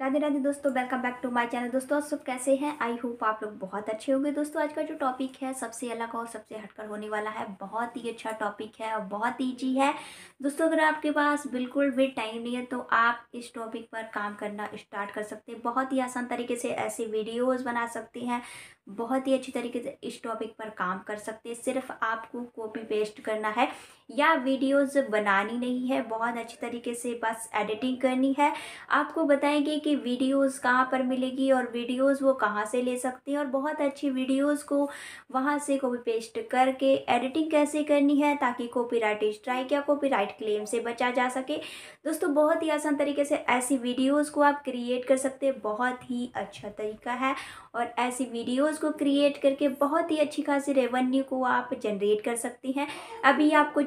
राधे राधे दोस्तों welcome back to my channel दोस्तों आप सब कैसे हैं आई होप आप लोग बहुत अच्छे होंगे दोस्तों आज का जो टॉपिक है सबसे अलग और सबसे हटकर होने वाला है बहुत ही अच्छा टॉपिक है और बहुत ईजी है दोस्तों अगर आपके पास बिल्कुल भी टाइम नहीं है तो आप इस टॉपिक पर काम करना स्टार्ट कर सकते हैं बहुत ही आसान तरीके से ऐसे वीडियोज़ बना सकते हैं बहुत ही अच्छी तरीके से इस टॉपिक पर काम कर सकते हैं सिर्फ आपको कॉपी पेस्ट करना है या वीडियोस बनानी नहीं है बहुत अच्छी तरीके से बस एडिटिंग करनी है आपको बताएंगे कि वीडियोस कहाँ पर मिलेगी और वीडियोस वो कहाँ से ले सकते हैं और बहुत अच्छी वीडियोस को वहाँ से कॉपी पेस्ट करके एडिटिंग कैसे करनी है ताकि राइट स्ट्राइक या राइट क्लेम से बचा जा सके दोस्तों बहुत ही आसान तरीके से ऐसी वीडियोज़ को आप क्रिएट कर सकते हैं बहुत ही अच्छा तरीका है और ऐसी वीडियोज़ वीडियोस को क्रिएट करके बहुत ही अच्छी खासी रेवेन्यू को आप जनरेट कर सकती हैं अभी आपको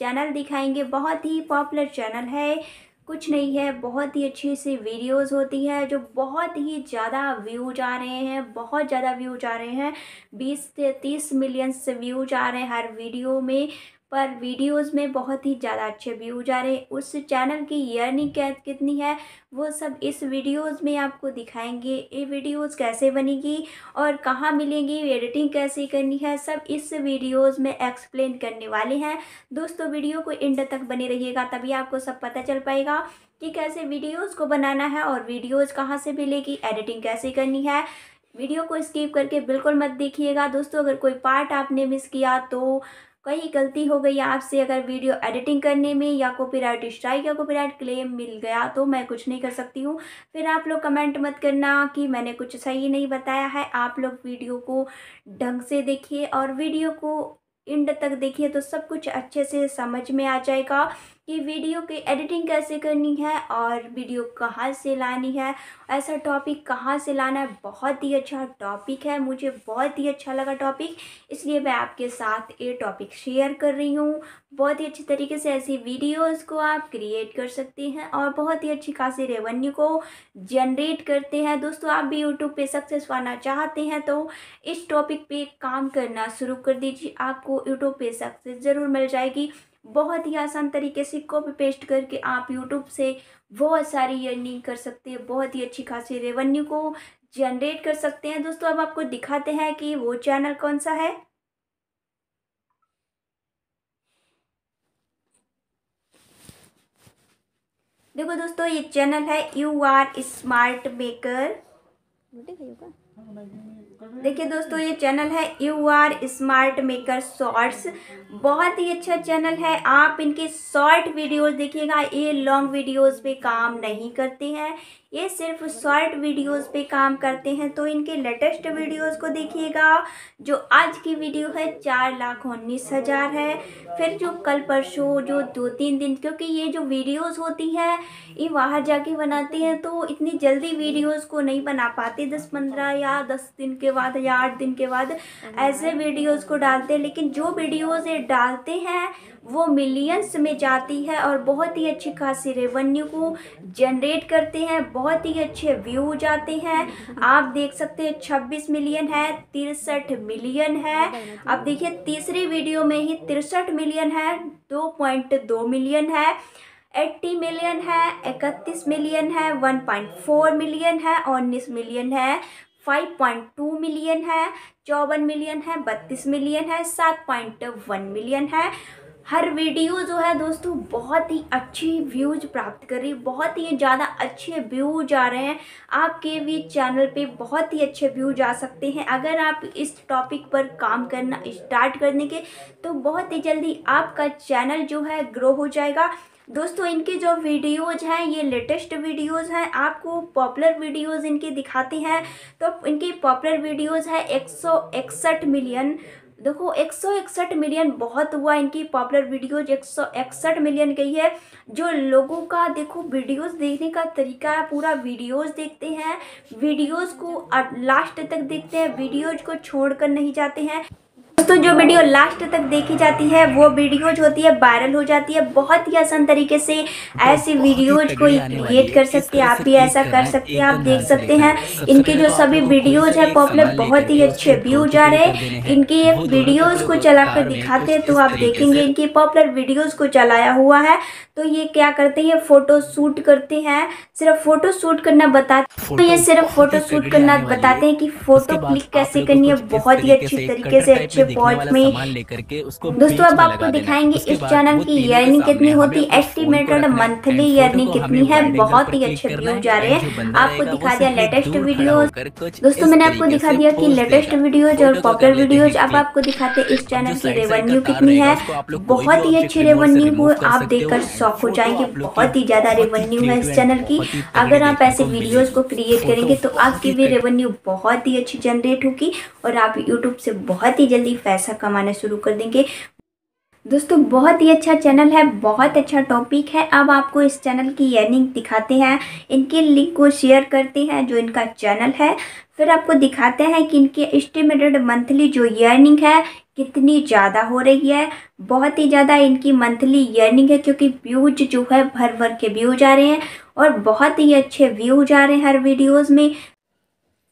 चैनल दिखाएंगे बहुत ही पॉपुलर चैनल है कुछ नहीं है बहुत ही अच्छी सी वीडियोस होती है जो बहुत ही ज़्यादा व्यूज आ रहे हैं बहुत ज़्यादा व्यूज आ रहे हैं बीस से तीस मिलियन से व्यूज आ रहे हैं हर वीडियो में पर वीडियोस में बहुत ही ज़्यादा अच्छे व्यूज आ रहे हैं उस चैनल की ईयरनिंग क्या कितनी है वो सब इस वीडियोस में आपको दिखाएंगे ये वीडियोस कैसे बनेगी और कहाँ मिलेंगी एडिटिंग कैसे करनी है सब इस वीडियोस में एक्सप्लेन करने वाले हैं दोस्तों वीडियो को एंड तक बने रहिएगा तभी आपको सब पता चल पाएगा कि कैसे वीडियोज़ को बनाना है और वीडियोज़ कहाँ से मिलेगी एडिटिंग कैसे करनी है वीडियो को स्किप करके बिल्कुल मत देखिएगा दोस्तों अगर कोई पार्ट आपने मिस किया तो वही गलती हो गई आपसे अगर वीडियो एडिटिंग करने में या कॉपीराइट स्ट्राइक या कॉपीराइट क्लेम मिल गया तो मैं कुछ नहीं कर सकती हूँ फिर आप लोग कमेंट मत करना कि मैंने कुछ सही नहीं बताया है आप लोग वीडियो को ढंग से देखिए और वीडियो को एंड तक देखिए तो सब कुछ अच्छे से समझ में आ जाएगा कि वीडियो की एडिटिंग कैसे करनी है और वीडियो कहाँ से लानी है ऐसा टॉपिक कहाँ से लाना है बहुत ही अच्छा टॉपिक है मुझे बहुत ही अच्छा लगा टॉपिक इसलिए मैं आपके साथ ये टॉपिक शेयर कर रही हूँ बहुत ही अच्छे तरीके से ऐसी वीडियोस को आप क्रिएट कर सकते हैं और बहुत ही अच्छी खासी रेवेन्यू को जनरेट करते हैं दोस्तों आप भी यूट्यूब पे सक्सेस पाना चाहते हैं तो इस टॉपिक पे काम करना शुरू कर दीजिए आपको यूट्यूब पे सक्सेस ज़रूर मिल जाएगी बहुत ही आसान तरीके से कॉपी पेस्ट करके आप यूट्यूब से बहुत सारी अर्निंग कर सकते हैं बहुत ही अच्छी खासी रेवेन्यू को जनरेट कर सकते हैं दोस्तों अब आपको दिखाते हैं कि वो चैनल कौन सा है देखो दोस्तों ये चैनल है यू आर स्मार्ट मेकर देखिए दोस्तों ये चैनल है you are smart maker shorts बहुत ही अच्छा चैनल है आप इनके शॉर्ट वीडियोस देखिएगा ये लॉन्ग वीडियोस पे काम नहीं करते हैं ये सिर्फ शॉर्ट वीडियोस पे काम करते हैं तो इनके लेटेस्ट वीडियोस को देखिएगा जो आज की वीडियो है चार लाख उन्नीस हज़ार है फिर जो कल परसों जो दो तीन दिन क्योंकि ये जो वीडियोस होती हैं ये बाहर जाके बनाते हैं तो इतनी जल्दी वीडियोस को नहीं बना पाते दस पंद्रह या दस दिन के बाद या आठ दिन के बाद ऐसे वीडियोज़ को डालते हैं लेकिन जो वीडियोज़ ये डालते हैं वो मिलियंस में जाती है और बहुत ही अच्छी खासी रेवेन्यू को जनरेट करते हैं बहुत ही अच्छे व्यू जाते हैं आप देख सकते हैं 26 मिलियन है तिरसठ मिलियन है अब देखिए तीसरी वीडियो में ही तिरसठ मिलियन है 2.2 मिलियन है 80 मिलियन है 31 मिलियन है 1.4 मिलियन है उन्नीस मिलियन है 5.2 मिलियन है चौवन मिलियन है बत्तीस मिलियन है 7.1 मिलियन है हर वीडियो जो है दोस्तों बहुत ही अच्छी व्यूज प्राप्त कर रही है बहुत ही ज़्यादा अच्छे व्यूज आ रहे हैं आपके भी चैनल पे बहुत ही अच्छे व्यूज आ सकते हैं अगर आप इस टॉपिक पर काम करना स्टार्ट कर देंगे तो बहुत ही जल्दी आपका चैनल जो है ग्रो हो जाएगा दोस्तों इनके जो वीडियोज़ हैं ये लेटेस्ट वीडियोज़ हैं आपको पॉपुलर वीडियोज़ इनके दिखाते हैं तो इनके पॉपुलर वीडियोज़ है एक मिलियन देखो एक मिलियन बहुत हुआ इनकी पॉपुलर वीडियोज एक मिलियन गई है जो लोगों का देखो वीडियोस देखने का तरीका है पूरा वीडियोस देखते हैं वीडियोस को लास्ट तक देखते हैं वीडियोज को छोड़कर नहीं जाते हैं दोस्तों जो वीडियो लास्ट तक देखी जाती है वो वीडियो जो होती है वायरल हो जाती है बहुत ही आसान तरीके से ऐसे वीडियोज को क्रिएट कर सकते हैं आप भी ऐसा कर सकते हैं आप देख सकते हैं इनके जो सभी वीडियोज है पॉपुलर बहुत ही अच्छे व्यूज आ रहे हैं इनके वीडियोज को चलाकर दिखाते हैं तो आप देखेंगे इनके पॉपुलर वीडियोज को चलाया हुआ है तो ये क्या करते हैं फोटो शूट करते हैं सिर्फ फोटो शूट करना बताते तो ये सिर्फ फोटो शूट करना बताते हैं कि फोटो क्लिक कैसे करनी है बहुत ही अच्छी तरीके से अच्छे रिपोर्ट में लेकर के उसको दोस्तों अब आपको दिखाएंगे इस चैनल की ईयरनिंग कितनी होती है एस्टिमेटेड मंथली ईयरनिंग कितनी है बहुत ही अच्छे व्यूज जा रहे हैं आपको दिखा दिया लेटेस्ट वीडियो दोस्तों मैंने आपको दिखा दिया की लेटेस्ट वीडियोज और पॉपुलर वीडियोज अब आपको दिखाते इस चैनल की रेवेन्यू कितनी है बहुत ही अच्छी रेवेन्यू हो आप देखकर शॉक हो जाएंगे बहुत ही ज्यादा रेवेन्यू है इस चैनल की अगर आप ऐसे वीडियोस को क्रिएट करेंगे तो आपकी भी रेवेन्यू बहुत ही अच्छी जनरेट होगी और आप यूट्यूब से बहुत ही जल्दी पैसा कमाना शुरू कर देंगे दोस्तों बहुत ही अच्छा चैनल है बहुत अच्छा टॉपिक है अब आपको इस चैनल की अर्निंग दिखाते हैं इनके लिंक को शेयर करते हैं जो इनका चैनल है फिर आपको दिखाते हैं कि इनके एस्टिमेटेड मंथली जो यर्निंग है कितनी ज़्यादा हो रही है बहुत ही ज़्यादा इनकी मंथली यर्निंग है क्योंकि व्यूज जो है भर भर के व्यूज आ रहे हैं और बहुत ही अच्छे व्यूज आ रहे हैं हर वीडियोज़ में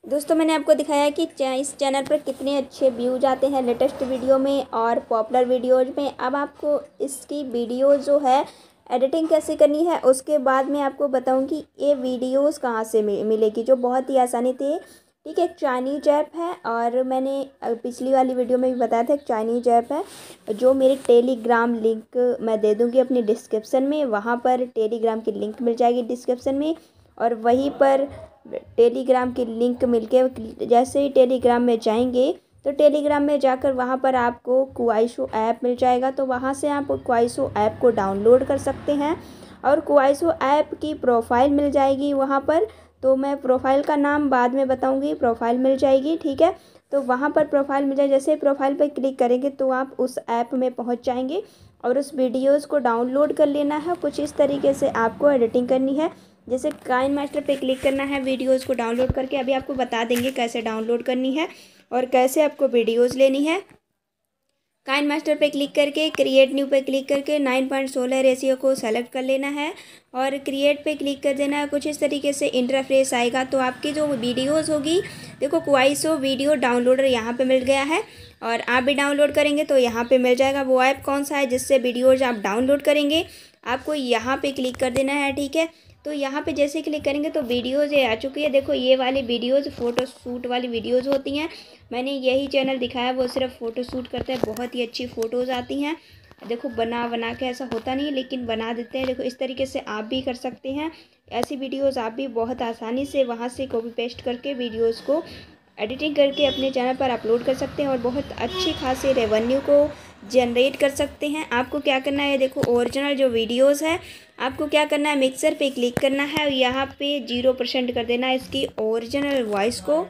दोस्तों मैंने आपको दिखाया कि इस चैनल पर कितने अच्छे व्यूज आते हैं लेटेस्ट वीडियो में और पॉपुलर वीडियोज में अब आपको इसकी वीडियो जो है एडिटिंग कैसे करनी है उसके बाद मैं आपको बताऊंगी ये वीडियोस कहाँ से मिलेगी जो बहुत ही आसानी थी ठीक है चाइनीज ऐप है और मैंने पिछली वाली वीडियो में भी बताया था चाइनीज ऐप है जो मेरे टेलीग्राम लिंक मैं दे दूँगी अपनी डिस्क्रिप्सन में वहाँ पर टेलीग्राम की लिंक मिल जाएगी डिस्क्रिप्सन में और वहीं पर टेलीग्राम की लिंक मिलके जैसे ही टेलीग्राम में जाएंगे तो टेलीग्राम में जाकर वहाँ पर आपको कुआइशो ऐप मिल जाएगा तो वहाँ से आप कुआइशो ऐप को डाउनलोड कर सकते हैं और कुआइशो ऐप की प्रोफाइल मिल जाएगी वहाँ पर तो मैं प्रोफाइल का नाम बाद में बताऊँगी प्रोफाइल मिल जाएगी ठीक है तो वहाँ पर प्रोफाइल मिल जाए जैसे प्रोफाइल पर क्लिक करेंगे तो आप उस ऐप में पहुँच जाएंगे और उस वीडियोज़ को डाउनलोड कर लेना है कुछ इस तरीके से आपको एडिटिंग करनी है जैसे काइन मास्टर पर क्लिक करना है वीडियोज़ को डाउनलोड करके अभी आपको बता देंगे कैसे डाउनलोड करनी है और कैसे आपको वीडियोज़ लेनी है काइन मास्टर पर क्लिक करके क्रिएट न्यू पर क्लिक करके नाइन पॉइंट सोलह रेशियो को सेलेक्ट कर लेना है और क्रिएट पे क्लिक कर देना है कुछ इस तरीके से इंटरफ्रेस आएगा तो आपकी जो वीडियोस होगी देखो क्वाइसो वीडियो डाउनलोडर यहाँ पे मिल गया है और आप भी डाउनलोड करेंगे तो यहाँ पे मिल जाएगा वो ऐप कौन सा है जिससे वीडियोज आप डाउनलोड करेंगे आपको यहाँ पर क्लिक कर देना है ठीक है तो यहाँ पे जैसे क्लिक करेंगे तो वीडियोज़ आ चुकी है देखो ये वाली वीडियोज़ फ़ोटोशूट वाली वीडियोज़ होती हैं मैंने यही चैनल दिखाया वो सिर्फ फ़ोटोशूट करते हैं बहुत ही अच्छी फ़ोटोज़ आती हैं देखो बना बना के ऐसा होता नहीं है लेकिन बना देते हैं देखो इस तरीके से आप भी कर सकते हैं ऐसी वीडियोज़ आप भी बहुत आसानी से वहाँ से कॉपी पेस्ट करके वीडियोज़ को एडिटिंग करके अपने चैनल पर अपलोड कर सकते हैं और बहुत अच्छे खासी रेवेन्यू को जनरेट कर सकते हैं आपको क्या करना है देखो ओरिजिनल जो वीडियोस है आपको क्या करना है मिक्सर पे क्लिक करना है और यहाँ पे जीरो परसेंट कर देना है इसकी ओरिजिनल वॉइस को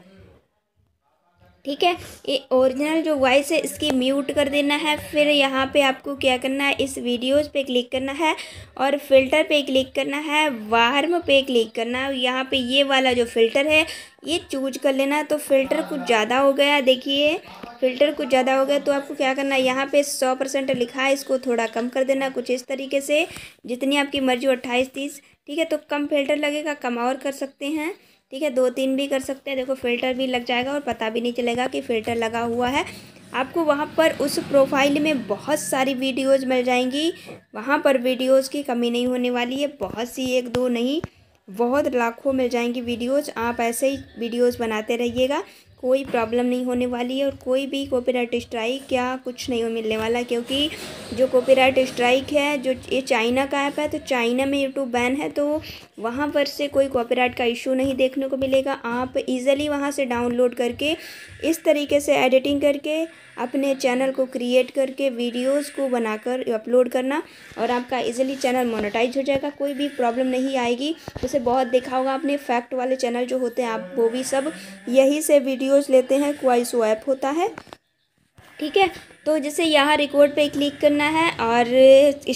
ठीक है ये ओरिजिनल जो वॉइस है इसकी म्यूट कर देना है फिर यहाँ पे आपको क्या करना है इस वीडियोज़ पे क्लिक करना है और फिल्टर पे क्लिक करना है वार्म पे क्लिक करना है यहाँ पे ये वाला जो फ़िल्टर है ये चूज कर लेना तो फ़िल्टर कुछ ज़्यादा हो गया देखिए फ़िल्टर कुछ ज़्यादा हो गया तो आपको क्या करना है यहाँ पे सौ परसेंट लिखा है इसको थोड़ा कम कर देना कुछ इस तरीके से जितनी आपकी मर्ज़ी हो अट्ठाईस तीस ठीक है तो कम फ़िल्टर लगेगा कम और कर सकते हैं ठीक है दो तीन भी कर सकते हैं देखो फिल्टर भी लग जाएगा और पता भी नहीं चलेगा कि फ़िल्टर लगा हुआ है आपको वहाँ पर उस प्रोफाइल में बहुत सारी वीडियोस मिल जाएंगी वहाँ पर वीडियोस की कमी नहीं होने वाली है बहुत सी एक दो नहीं बहुत लाखों मिल जाएंगी वीडियोस आप ऐसे ही वीडियोस बनाते रहिएगा कोई प्रॉब्लम नहीं होने वाली है और कोई भी कॉपीराइट स्ट्राइक या कुछ नहीं मिलने वाला क्योंकि जो कॉपीराइट स्ट्राइक है जो ये चाइना का ऐप है तो चाइना में यूट्यूब बैन है तो वहाँ पर से कोई कॉपीराइट का इशू नहीं देखने को मिलेगा आप इजीली वहाँ से डाउनलोड करके इस तरीके से एडिटिंग करके अपने चैनल को क्रिएट करके वीडियोस को बनाकर अपलोड करना और आपका इजीली चैनल मोनेटाइज हो जाएगा कोई भी प्रॉब्लम नहीं आएगी जैसे बहुत देखा होगा आपने फैक्ट वाले चैनल जो होते हैं आप वो भी सब यही से वीडियोज़ लेते हैं क्वाइस स्वैप होता है ठीक है तो जैसे यहाँ रिकॉर्ड पे क्लिक करना है और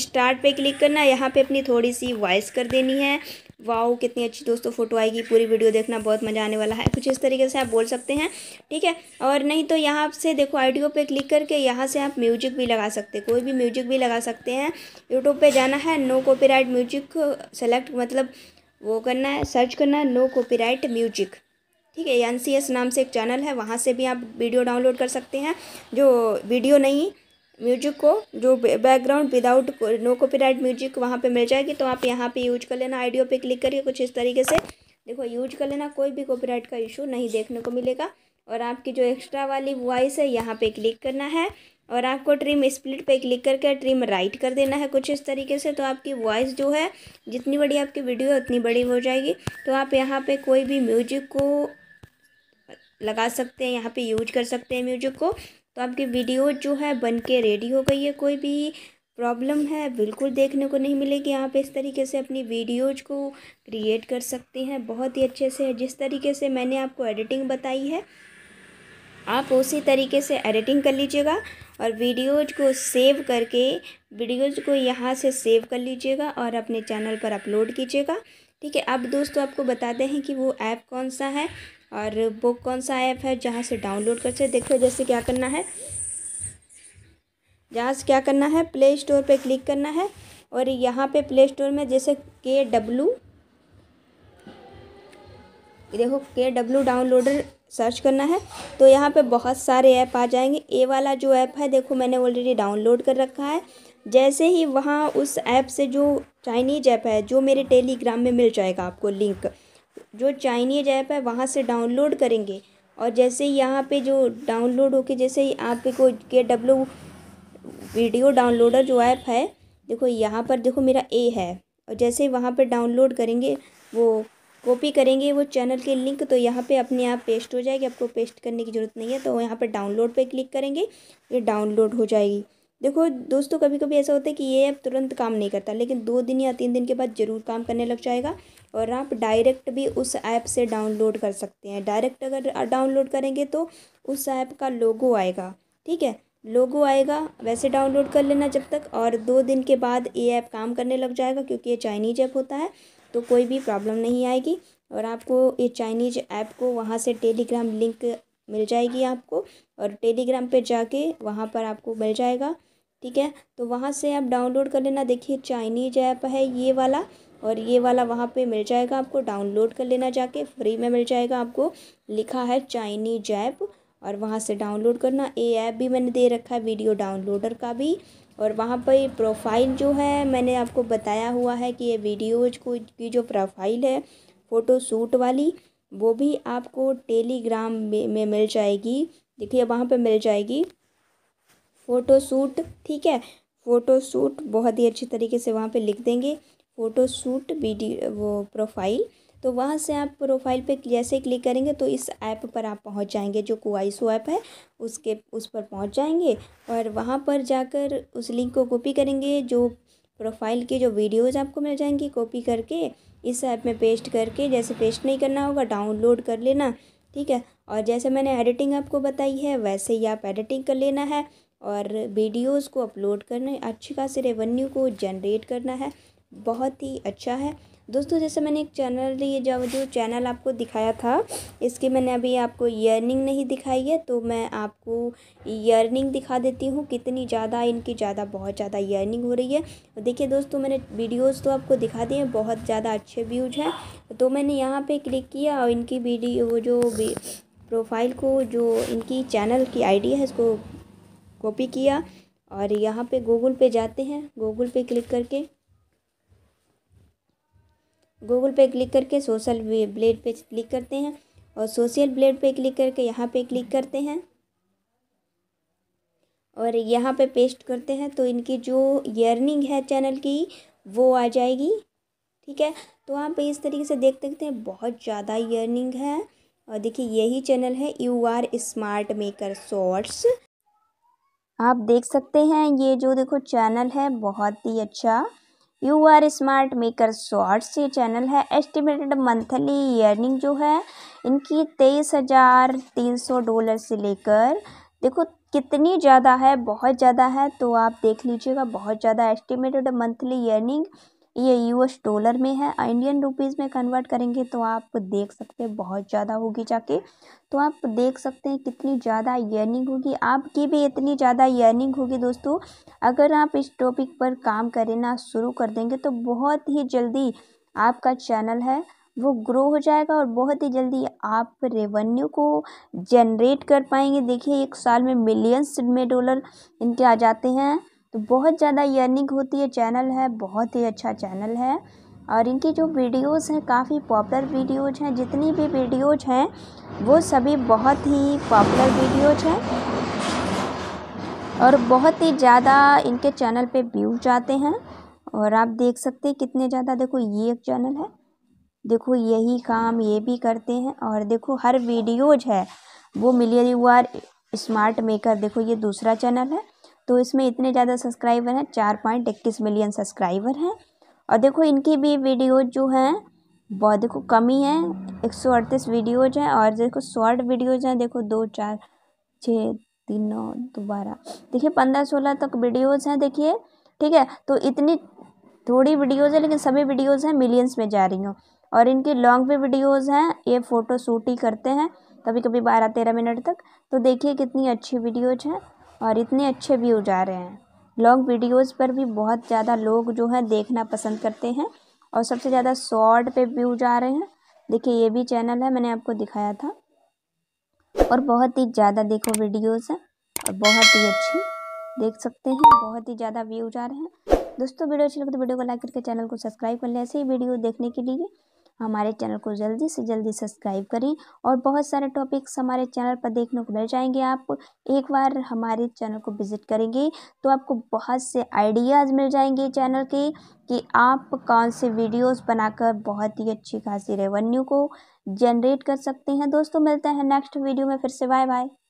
स्टार्ट पे क्लिक करना है यहाँ पे अपनी थोड़ी सी वॉइस कर देनी है वाओ कितनी अच्छी दोस्तों फ़ोटो आएगी पूरी वीडियो देखना बहुत मज़ा आने वाला है कुछ इस तरीके से आप बोल सकते हैं ठीक है और नहीं तो यहाँ से देखो ऑडियो पे क्लिक करके यहाँ से आप म्यूजिक भी लगा सकते हैं कोई भी म्यूजिक भी लगा सकते हैं यूट्यूब पे जाना है नो कॉपी म्यूजिक सेलेक्ट मतलब वो करना है सर्च करना है नो कॉपी म्यूजिक ठीक है एन नाम से एक चैनल है वहाँ से भी आप वीडियो डाउनलोड कर सकते हैं जो वीडियो नहीं म्यूजिक को जो background without no copyright music वहाँ पे मिल जाएगी तो आप यहाँ पे यूज कर लेना आइडियो पे क्लिक करके कुछ इस तरीके से देखो यूज कर लेना कोई भी कॉपीराइट का इशू नहीं देखने को मिलेगा और आपकी जो एक्स्ट्रा वाली वॉइस है यहाँ पे क्लिक करना है और आपको ट्रिम स्प्लिट पे क्लिक करके ट्रिम राइट कर देना है कुछ इस तरीके से तो आपकी वॉइस जो है जितनी बड़ी आपकी वीडियो है उतनी बड़ी हो जाएगी तो आप यहाँ पे कोई भी म्यूजिक को लगा सकते हैं यहाँ पे यूज कर सकते हैं म्यूजिक को तो आपकी वीडियो जो है बन के रेडी हो गई है कोई भी प्रॉब्लम है बिल्कुल देखने को नहीं मिलेगी आप इस तरीके से अपनी वीडियोज को क्रिएट कर सकते हैं बहुत ही अच्छे से है जिस तरीके से मैंने आपको एडिटिंग बताई है आप उसी तरीके से एडिटिंग कर लीजिएगा और वीडियोज को सेव करके वीडियोज को यहाँ से सेव कर लीजिएगा और अपने चैनल पर अपलोड कीजिएगा ठीक है अब दोस्तों आपको बताते हैं कि वो ऐप कौन सा है और वो कौन सा ऐप है जहाँ से डाउनलोड कर सकते देखो जैसे क्या करना है जहाँ से क्या करना है प्ले स्टोर पर क्लिक करना है और यहाँ पे प्ले स्टोर में जैसे के डब्लू देखो के डब्लू डाउनलोडर सर्च करना है तो यहाँ पे बहुत सारे ऐप आ जाएंगे ए वाला जो ऐप है देखो मैंने ऑलरेडी डाउनलोड कर रखा है जैसे ही वहाँ उस ऐप से जो चाइनीज ऐप है जो मेरे टेलीग्राम में मिल जाएगा आपको लिंक जो चाइनीज ऐप है वहाँ से डाउनलोड करेंगे और जैसे ही यहाँ पे जो डाउनलोड होके जैसे ही को के डब्ल्यू वीडियो डाउनलोडर जो ऐप है देखो यहाँ पर देखो मेरा ए है और जैसे ही वहाँ पर डाउनलोड करेंगे वो कॉपी करेंगे वो चैनल के लिंक तो यहाँ पे अपने आप पेस्ट हो जाएगी आपको पेस्ट करने की ज़रूरत नहीं है तो यहाँ पर डाउनलोड पे क्लिक करेंगे ये डाउनलोड हो जाएगी देखो दोस्तों कभी कभी ऐसा होता है कि ये ऐप तुरंत काम नहीं करता लेकिन दो दिन या तीन दिन के बाद ज़रूर काम करने लग जाएगा और आप डायरेक्ट भी उस ऐप से डाउनलोड कर सकते हैं डायरेक्ट अगर डाउनलोड करेंगे तो उस ऐप का लोगो आएगा ठीक है लोगो आएगा वैसे डाउनलोड कर लेना जब तक और दो दिन के बाद ये ऐप काम करने लग जाएगा क्योंकि ये चाइनीज ऐप होता है तो कोई भी प्रॉब्लम नहीं आएगी और आपको ये चाइनीज ऐप को वहाँ से टेलीग्राम लिंक मिल जाएगी आपको और टेलीग्राम पे जाके वहाँ पर आपको मिल जाएगा ठीक है तो वहाँ से आप डाउनलोड कर लेना देखिए चाइनीज ऐप है ये वाला और ये वाला वहाँ पे मिल जाएगा आपको डाउनलोड कर लेना जाके फ्री में मिल जाएगा आपको लिखा है चाइनीज ऐप और वहाँ से डाउनलोड करना ए ऐप भी मैंने दे रखा है वीडियो डाउनलोडर का भी और वहाँ पर प्रोफाइल जो है मैंने आपको बताया हुआ है कि ये वीडियोज को की जो प्रोफाइल है फ़ोटो शूट वाली वो भी आपको टेलीग्राम में मिल जाएगी देखिए वहाँ पे मिल जाएगी फ़ोटो सूट ठीक है फ़ोटो सूट बहुत ही अच्छी तरीके से वहाँ पे लिख देंगे फ़ोटो सूट वीडियो वो प्रोफाइल तो वहाँ से आप प्रोफाइल पे जैसे क्लिक करेंगे तो इस ऐप पर आप पहुँच जाएंगे जो कुआइसो ऐप है उसके उस पर पहुँच जाएंगे और वहाँ पर जाकर उस लिंक को कॉपी करेंगे जो प्रोफाइल के जो वीडियोज़ आपको मिल जाएंगी कॉपी करके इस ऐप में पेस्ट करके जैसे पेस्ट नहीं करना होगा डाउनलोड कर लेना ठीक है और जैसे मैंने एडिटिंग आपको बताई है वैसे ही आप एडिटिंग कर लेना है और वीडियोस को अपलोड करना है अच्छी खासी रेवेन्यू को जनरेट करना है बहुत ही अच्छा है दोस्तों जैसे मैंने एक चैनल ये जब जो चैनल आपको दिखाया था इसकी मैंने अभी आपको ईयरनिंग नहीं दिखाई है तो मैं आपको ईयरनिंग दिखा देती हूँ कितनी ज़्यादा इनकी ज़्यादा बहुत ज़्यादा ईयरनिंग हो रही है देखिए दोस्तों मैंने वीडियोस तो आपको दिखा दिए हैं बहुत ज़्यादा अच्छे व्यूज हैं तो मैंने यहाँ पर क्लिक किया और इनकी वीडियो वो जो प्रोफाइल को जो इनकी चैनल की आईडी है इसको कॉपी किया और यहाँ पे गूगल पे जाते हैं गूगल पे क्लिक करके गूगल पे क्लिक करके सोशल ब्लेड पे क्लिक करते हैं और सोशल ब्लेड पे क्लिक करके यहाँ पे क्लिक करते हैं और यहाँ पे पेस्ट करते हैं तो इनकी जो यर्निंग है चैनल की वो आ जाएगी ठीक है तो आप इस तरीके से देख सकते हैं बहुत ज़्यादा यर्निंग है और देखिए यही चैनल है you are smart maker shorts आप देख सकते हैं ये जो देखो चैनल है बहुत ही अच्छा U are smart maker shorts ये चैनल है एस्टिमेटेड मंथली ईयरनिंग जो है इनकी तेईस हज़ार तीन सौ डॉलर से लेकर देखो कितनी ज़्यादा है बहुत ज़्यादा है तो आप देख लीजिएगा बहुत ज़्यादा एस्टिमेटेड मंथली ईयरनिंग ये यूएस डॉलर में है इंडियन रुपीज़ में कन्वर्ट करेंगे तो आप देख सकते हैं बहुत ज़्यादा होगी जाके तो आप देख सकते हैं कितनी ज़्यादा यर्निंग होगी आपकी भी इतनी ज़्यादा यर्निंग होगी दोस्तों अगर आप इस टॉपिक पर काम करना शुरू कर देंगे तो बहुत ही जल्दी आपका चैनल है वो ग्रो हो जाएगा और बहुत ही जल्दी आप रेवेन्यू को जनरेट कर पाएंगे देखिए एक साल में मिलियंस में डॉलर इनके आ जाते हैं तो बहुत ज़्यादा यर्निंग होती है चैनल है बहुत ही अच्छा चैनल है और इनकी जो वीडियोस हैं काफ़ी पॉपुलर वीडियोज हैं जितनी भी वीडियोज हैं वो सभी बहुत ही पॉपुलर वीडियोज हैं और बहुत ही ज़्यादा इनके चैनल पे व्यू जाते हैं और आप देख सकते हैं कितने ज़्यादा देखो ये एक चैनल है देखो यही काम ये भी करते हैं और देखो हर वीडियोज है वो यू आर स्मार्ट मेकर देखो ये दूसरा चैनल है तो इसमें इतने ज़्यादा सब्सक्राइबर हैं चार पॉइंट इक्कीस मिलियन सब्सक्राइबर हैं और देखो इनकी भी वीडियो जो हैं बहुत देखो कमी है एक सौ अड़तीस वीडियोज हैं और देखो शॉर्ट वीडियोज हैं देखो दो चार छः तीन नौ दो बारह देखिए पंद्रह सोलह तक वीडियोज़ हैं देखिए ठीक है तो इतनी थोड़ी वीडियोज़ हैं लेकिन सभी वीडियोज़ हैं मिलियंस में जा रही हूँ और इनकी लॉन्ग भी वीडियोज़ हैं ये फ़ोटो शूट ही करते हैं कभी कभी बारह तेरह मिनट तक तो देखिए कितनी अच्छी वीडियोज हैं और इतने अच्छे व्यूज आ रहे हैं लॉन्ग वीडियोस पर भी बहुत ज़्यादा लोग जो है देखना पसंद करते हैं और सबसे ज़्यादा शॉर्ट पे व्यूज आ रहे हैं देखिए ये भी चैनल है मैंने आपको दिखाया था और बहुत ही ज़्यादा देखो वीडियोस हैं और बहुत ही अच्छी देख सकते हैं बहुत ही ज़्यादा व्यूज आ रहे हैं दोस्तों वीडियो अच्छी लगे तो वीडियो को लाइक करके चैनल को सब्सक्राइब कर लें ऐसे ही वीडियो देखने के लिए हमारे चैनल को जल्दी से जल्दी सब्सक्राइब करें और बहुत सारे टॉपिक्स हमारे चैनल पर देखने को मिल जाएंगे आप एक बार हमारे चैनल को विज़िट करेंगे तो आपको बहुत से आइडियाज़ मिल जाएंगे चैनल के कि आप कौन से वीडियोस बनाकर बहुत ही अच्छी खासी रेवेन्यू को जनरेट कर सकते हैं दोस्तों मिलते हैं नेक्स्ट वीडियो में फिर से बाय बाय